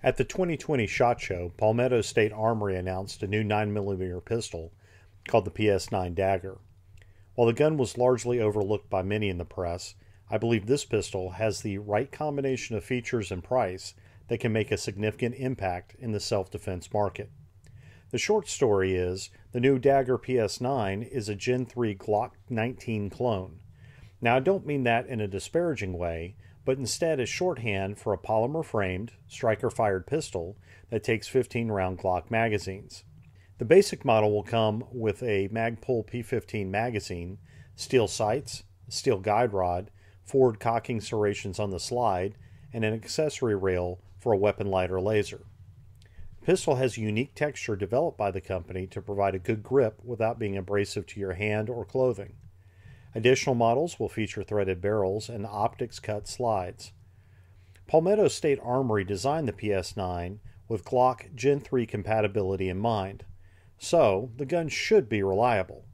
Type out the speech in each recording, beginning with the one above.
At the 2020 SHOT Show, Palmetto State Armory announced a new 9mm pistol called the PS9 Dagger. While the gun was largely overlooked by many in the press, I believe this pistol has the right combination of features and price that can make a significant impact in the self defense market. The short story is the new Dagger PS9 is a Gen 3 Glock 19 clone. Now, I don't mean that in a disparaging way, but instead is shorthand for a polymer framed, striker fired pistol that takes 15 round Glock magazines. The basic model will come with a Magpul P15 magazine, steel sights, steel guide rod, forward cocking serrations on the slide, and an accessory rail for a weapon lighter laser. The pistol has a unique texture developed by the company to provide a good grip without being abrasive to your hand or clothing. Additional models will feature threaded barrels and optics cut slides. Palmetto State Armory designed the PS9 with Glock Gen 3 compatibility in mind, so the gun should be reliable.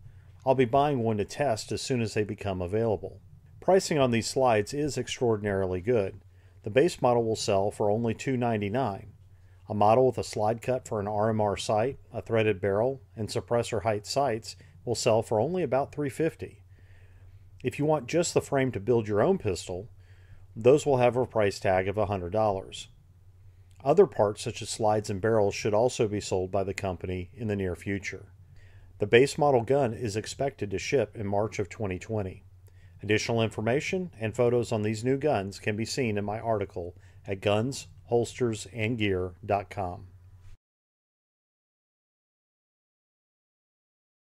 I'll be buying one to test as soon as they become available. Pricing on these slides is extraordinarily good. The base model will sell for only $299. A model with a slide cut for an RMR sight, a threaded barrel, and suppressor height sights will sell for only about $350. If you want just the frame to build your own pistol, those will have a price tag of $100. Other parts such as slides and barrels should also be sold by the company in the near future. The base model gun is expected to ship in March of 2020. Additional information and photos on these new guns can be seen in my article at gunsholstersandgear.com.